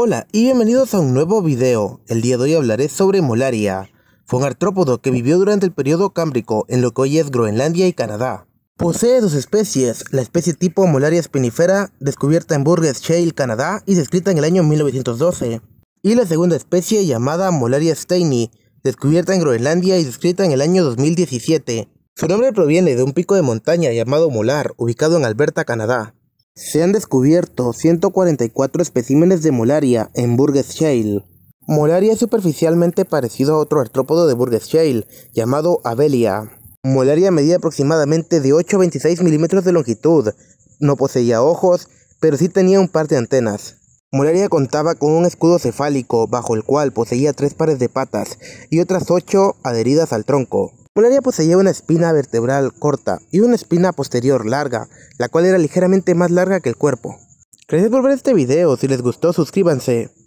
Hola y bienvenidos a un nuevo video. El día de hoy hablaré sobre Molaria. Fue un artrópodo que vivió durante el periodo cámbrico en lo que hoy es Groenlandia y Canadá. Posee dos especies, la especie tipo Molaria spinifera, descubierta en Burgess Shale, Canadá y descrita en el año 1912, y la segunda especie llamada Molaria steini, descubierta en Groenlandia y descrita en el año 2017. Su nombre proviene de un pico de montaña llamado Molar, ubicado en Alberta, Canadá. Se han descubierto 144 especímenes de molaria en Burgess Shale. Molaria es superficialmente parecido a otro artrópodo de Burgess Shale, llamado Abelia. Molaria medía aproximadamente de 8 a 26 milímetros de longitud, no poseía ojos, pero sí tenía un par de antenas. Molaria contaba con un escudo cefálico bajo el cual poseía tres pares de patas y otras ocho adheridas al tronco. Polaria poseía una espina vertebral corta y una espina posterior larga, la cual era ligeramente más larga que el cuerpo. Gracias por ver este video, si les gustó suscríbanse.